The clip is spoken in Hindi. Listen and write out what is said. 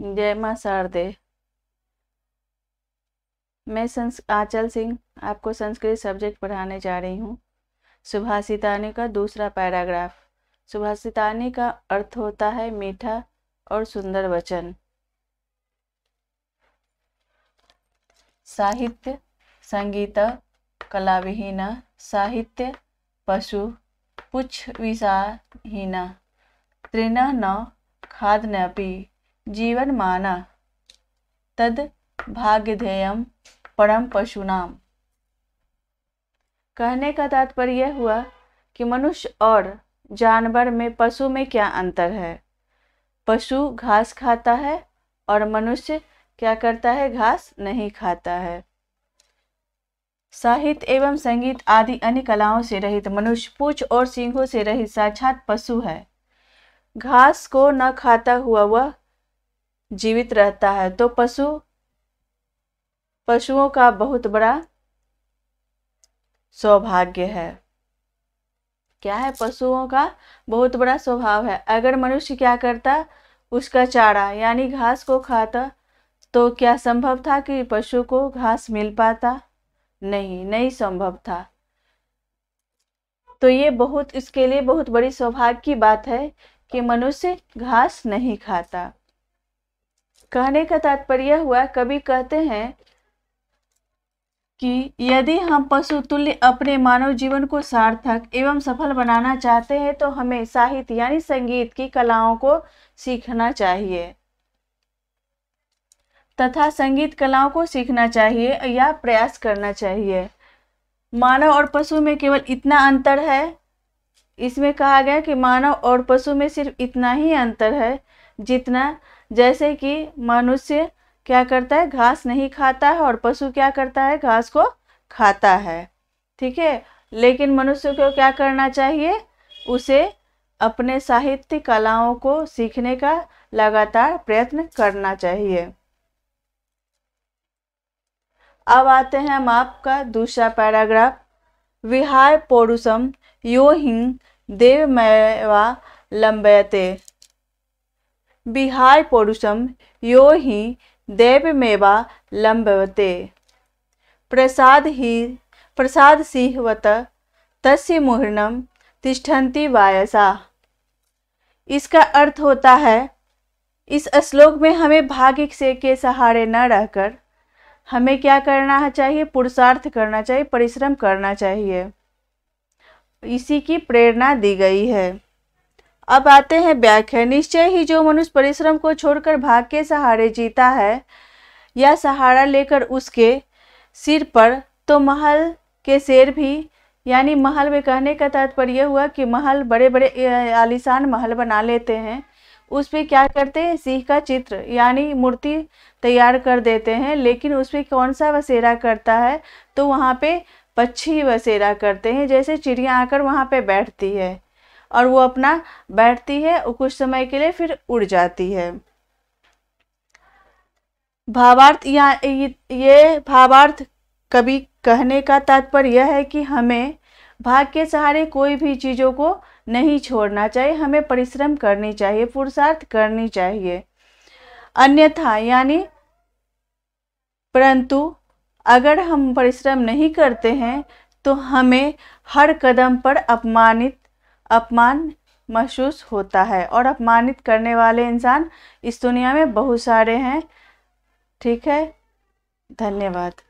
जय माँ शारदे मैं संस आंचल सिंह आपको संस्कृत सब्जेक्ट पढ़ाने जा रही हूँ सुभाषितानी का दूसरा पैराग्राफ सुभाषितानी का अर्थ होता है मीठा और सुंदर वचन साहित्य संगीत कलाविहीन साहित्य पशु पुछ विषाहीना तृण न खाद खादनपि जीवन माना तद भाग्यधेयम परम पशुनाम कहने का तात्पर्य यह हुआ कि मनुष्य और जानवर में पशु में क्या अंतर है पशु घास खाता है और मनुष्य क्या करता है घास नहीं खाता है साहित्य एवं संगीत आदि अन्य कलाओं से रहित मनुष्य पूछ और सिंहों से रहित साक्षात पशु है घास को न खाता हुआ वह जीवित रहता है तो पशु पशुओं का बहुत बड़ा सौभाग्य है क्या है पशुओं का बहुत बड़ा स्वभाव है अगर मनुष्य क्या करता उसका चारा यानी घास को खाता तो क्या संभव था कि पशु को घास मिल पाता नहीं नहीं संभव था तो ये बहुत इसके लिए बहुत बड़ी सौभाग्य की बात है कि मनुष्य घास नहीं खाता कहने का तात्पर्य हुआ कभी कहते हैं कि यदि हम पशु तुल्य अपने मानव जीवन को सार्थक एवं सफल बनाना चाहते हैं तो हमें साहित्य यानी संगीत की कलाओं को सीखना चाहिए तथा संगीत कलाओं को सीखना चाहिए या प्रयास करना चाहिए मानव और पशु में केवल इतना अंतर है इसमें कहा गया कि मानव और पशु में सिर्फ इतना ही अंतर है जितना जैसे कि मनुष्य क्या करता है घास नहीं खाता है और पशु क्या करता है घास को खाता है ठीक है लेकिन मनुष्य को क्या करना चाहिए उसे अपने साहित्य कलाओं को सीखने का लगातार प्रयत्न करना चाहिए अब आते हैं हम आपका दूसरा पैराग्राफ विहाय पौरुषम यो हिंग देवमयवा लंबयते विहाय पौरुषम यो ही देवमेवा लंबवते प्रसाद ही प्रसाद सिंहवत तस्य मुहर्णम तिष्ठन्ति वायसा इसका अर्थ होता है इस श्लोक में हमें भाग्य से के सहारे न रहकर हमें क्या करना चाहिए पुरुषार्थ करना चाहिए परिश्रम करना चाहिए इसी की प्रेरणा दी गई है अब आते हैं व्याख्या निश्चय ही जो मनुष्य परिश्रम को छोड़कर भाग के सहारे जीता है या सहारा लेकर उसके सिर पर तो महल के शेर भी यानी महल में कहने का तात्पर्य हुआ कि महल बड़े बड़े आलिशान महल बना लेते हैं उस पर क्या करते हैं सिंह का चित्र यानी मूर्ति तैयार कर देते हैं लेकिन उस पर कौन सा बसेरा करता है तो वहाँ पे पक्षी बसेरा करते हैं जैसे चिड़िया आकर वहाँ पे बैठती है और वो अपना बैठती है और कुछ समय के लिए फिर उड़ जाती है भावार्थ या ये भावार्थ कभी कहने का तात्पर्य यह है कि हमें भाग के सहारे कोई भी चीज़ों को नहीं छोड़ना चाहिए हमें परिश्रम करनी चाहिए पुरुषार्थ करनी चाहिए अन्यथा यानी परंतु अगर हम परिश्रम नहीं करते हैं तो हमें हर कदम पर अपमानित अपमान महसूस होता है और अपमानित करने वाले इंसान इस दुनिया में बहुत सारे हैं ठीक है धन्यवाद